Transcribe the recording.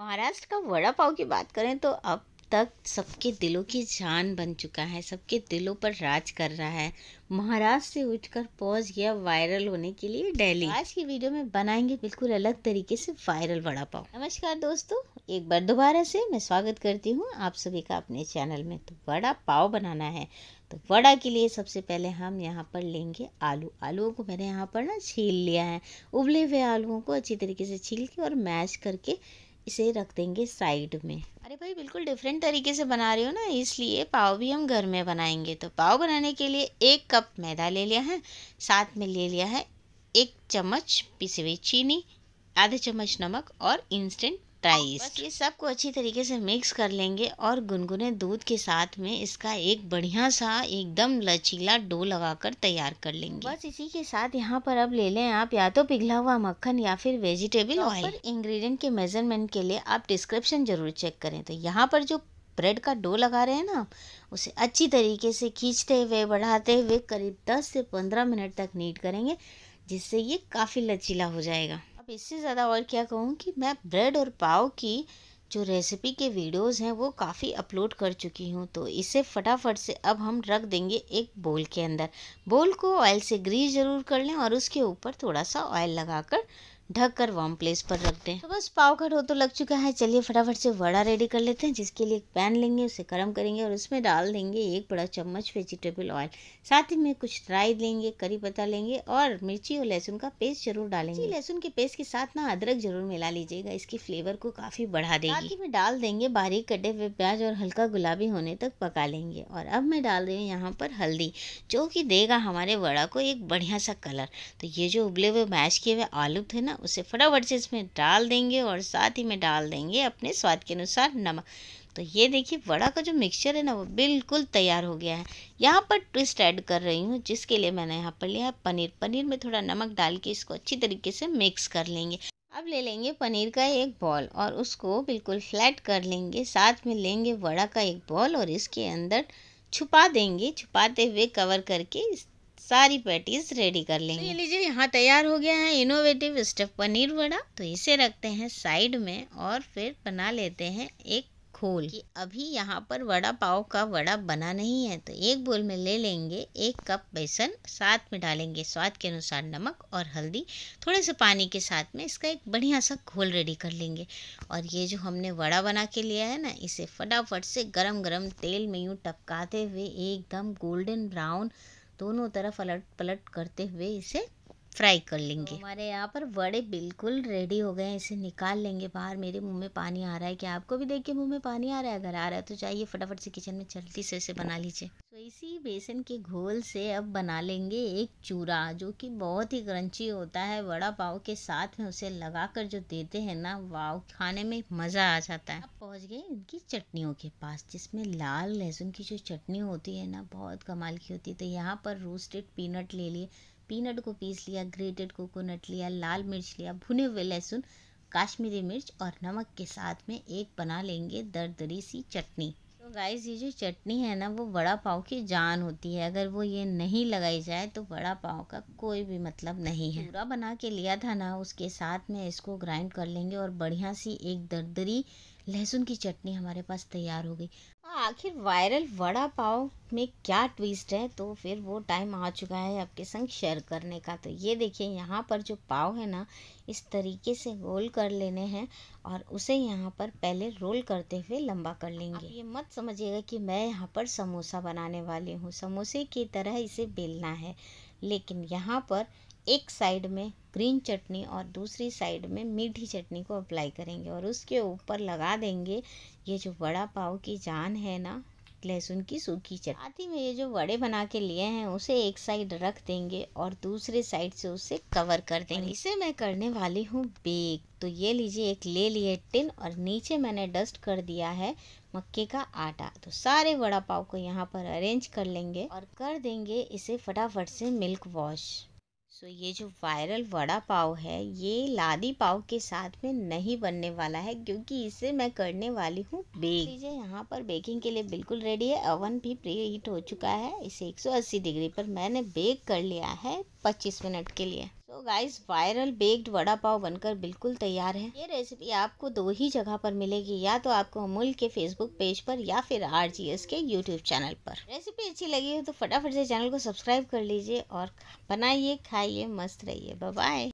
महाराष्ट्र का वड़ा पाव की बात करें तो अब तक सबके दिलों की जान बन चुका है सबके दिलों पर राज कर रहा है महाराष्ट्र से उठकर पहुंच गया वायरल होने के लिए दिल्ली आज की वीडियो में बनाएंगे बिल्कुल अलग तरीके से वायरल वड़ा पाव नमस्कार दोस्तों एक बार दोबारा से मैं स्वागत करती हूँ आप सभी का अपने चैनल में तो वड़ा पाव बनाना है तो वड़ा के लिए सबसे पहले हम यहाँ पर लेंगे आलू आलुओं को मैंने यहाँ पर ना छील लिया है उबले हुए आलुओं को अच्छी तरीके से छील के और मैश करके इसे रख देंगे साइड में अरे भाई बिल्कुल डिफरेंट तरीके से बना रहे हो ना इसलिए पाव भी हम घर में बनाएंगे तो पाव बनाने के लिए एक कप मैदा ले लिया है साथ में ले लिया है एक चम्मच पिसी हुई चीनी आधे चम्मच नमक और इंस्टेंट राइस ये सबको अच्छी तरीके से मिक्स कर लेंगे और गुनगुने दूध के साथ में इसका एक बढ़िया सा एकदम लचीला डो लगाकर तैयार कर लेंगे बस इसी के साथ यहाँ पर अब ले लें आप या तो पिघला हुआ मक्खन या फिर वेजिटेबल ऑयल इंग्रेडिएंट के मेजरमेंट के लिए आप डिस्क्रिप्शन जरूर चेक करें तो यहाँ पर जो ब्रेड का डो लगा रहे हैं ना उसे अच्छी तरीके से खींचते हुए बढ़ाते हुए करीब दस से पंद्रह मिनट तक नीट करेंगे जिससे ये काफ़ी लचीला हो जाएगा इससे ज़्यादा और क्या कहूँ कि मैं ब्रेड और पाव की जो रेसिपी के वीडियोस हैं वो काफ़ी अपलोड कर चुकी हूँ तो इसे फटाफट से अब हम रख देंगे एक बोल के अंदर बोल को ऑयल से ग्रीस ज़रूर कर लें और उसके ऊपर थोड़ा सा ऑयल लगाकर ढक कर वार्म प्लेस पर रख दें तो बस पाव घट हो तो लग चुका है चलिए फटाफट से वड़ा रेडी कर लेते हैं जिसके लिए एक पैन लेंगे उसे गर्म करेंगे और उसमें डाल देंगे एक बड़ा चम्मच वेजिटेबल ऑयल साथ ही में कुछ ड्राई लेंगे करी पत्ता लेंगे और मिर्ची और लहसुन का पेस्ट जरूर डालेंगे लहसुन के पेस्ट के साथ ना अदरक जरूर मिला लीजिएगा इसके फ्लेवर को काफ़ी बढ़ा देगी साथ ही में डाल देंगे बारीक कटे हुए प्याज और हल्का गुलाबी होने तक पका लेंगे और अब मैं डाल रही हूँ यहाँ पर हल्दी जो कि देगा हमारे वड़ा को एक बढ़िया सा कलर तो ये जो उबले हुए मैश किए हुए आलू थे ना उसे फटाफट से इसमें डाल देंगे और साथ ही में डाल देंगे अपने स्वाद के अनुसार नमक तो ये देखिए वड़ा का जो मिक्सचर है ना वो बिल्कुल तैयार हो गया है यहाँ पर ट्विस्ट ऐड कर रही हूँ जिसके लिए मैंने यहाँ पर लिया पनीर पनीर में थोड़ा नमक डाल के इसको अच्छी तरीके से मिक्स कर लेंगे अब ले लेंगे पनीर का एक बॉल और उसको बिल्कुल फ्लैट कर लेंगे साथ में लेंगे वड़ा का एक बॉल और इसके अंदर छुपा देंगे छुपाते हुए कवर करके इस सारी पैटीज रेडी कर तो लेंगे ले लीजिए यहाँ तैयार हो गया है इनोवेटिव स्टफ पनीर वड़ा तो इसे रखते हैं साइड में और फिर बना लेते हैं एक घोल कि अभी यहाँ पर वड़ा पाव का वड़ा बना नहीं है तो एक बोल में ले लेंगे एक कप बेसन साथ में डालेंगे स्वाद के अनुसार नमक और हल्दी थोड़े से पानी के साथ में इसका एक बढ़िया सा घोल रेडी कर लेंगे और ये जो हमने वड़ा बना के लिया है ना इसे फटाफट से गरम गरम तेल में यूँ टपकाते हुए एकदम गोल्डन ब्राउन दोनों तरफ अलट पलट करते हुए इसे फ्राई कर लेंगे तो हमारे यहाँ पर वड़े बिल्कुल रेडी हो गए हैं इसे निकाल लेंगे बाहर मेरे मुंह में पानी आ रहा है क्या आपको भी देखिए मुंह में पानी आ रहा है अगर आ रहा है तो चाहिए फटाफट से किचन में चलती से इसे बना लीजिए तो इसी बेसन के घोल से अब बना लेंगे एक चूरा जो कि बहुत ही क्रंची होता है वड़ा पाव के साथ में उसे लगा कर जो देते हैं ना वाव खाने में मज़ा आ जाता है अब पहुँच गए इनकी चटनियों के पास जिसमें लाल लहसुन की जो चटनी होती है ना बहुत कमाल की होती है तो यहाँ पर रोस्टेड पीनट ले लिए पीनट को पीस लिया ग्रेटेड कोकोनट लिया लाल मिर्च लिया भुने हुए लहसुन काश्मीरी मिर्च और नमक के साथ में एक बना लेंगे दरदरी सी चटनी तो गाइस ये जो चटनी है ना वो बड़ा पाव की जान होती है अगर वो ये नहीं लगाई जाए तो बड़ा पाव का कोई भी मतलब नहीं है पूरा बना के लिया था ना उसके साथ में इसको ग्राइंड कर लेंगे और बढ़िया सी एक दरदरी लहसुन की चटनी हमारे पास तैयार हो गई आखिर वायरल वड़ा पाव में क्या ट्विस्ट है तो फिर वो टाइम आ चुका है आपके संग शेयर करने का तो ये देखिए यहाँ पर जो पाव है ना इस तरीके से गोल कर लेने हैं और उसे यहाँ पर पहले रोल करते हुए लंबा कर लेंगे ये मत समझिएगा कि मैं यहाँ पर समोसा बनाने वाली हूँ समोसे की तरह इसे बेलना है लेकिन यहाँ पर एक साइड में ग्रीन चटनी और दूसरी साइड में मीठी चटनी को अप्लाई करेंगे और उसके ऊपर लगा देंगे ये जो वड़ा पाव की जान है ना लहसुन की सूखी चटनी साथ ही में ये जो वड़े बना के लिए हैं उसे एक साइड रख देंगे और दूसरे साइड से उसे कवर कर देंगे इसे मैं करने वाली हूँ बेक तो ये लीजिए एक ले लिए टिन और नीचे मैंने डस्ट कर दिया है मक्के का आटा तो सारे वड़ा पाव को यहाँ पर अरेंज कर लेंगे और कर देंगे इसे फटाफट से मिल्क वॉश सो ये जो वायरल वड़ा पाव है ये लादी पाव के साथ में नहीं बनने वाला है क्योंकि इसे मैं करने वाली हूँ बेक लीजिए यहाँ पर बेकिंग के लिए बिल्कुल रेडी है ओवन भी प्री हीट हो चुका है इसे 180 डिग्री पर मैंने बेक कर लिया है 25 मिनट के लिए तो guys viral baked vada pav बनकर बिल्कुल तैयार है ये रेसिपी आपको दो ही जगह पर मिलेगी या तो आपको अमूल के फेसबुक पेज पर या फिर आर के यूट्यूब चैनल पर रेसिपी अच्छी लगी हो तो फटाफट से चैनल को सब्सक्राइब कर लीजिए और बनाइए खाइए मस्त रहिए बाय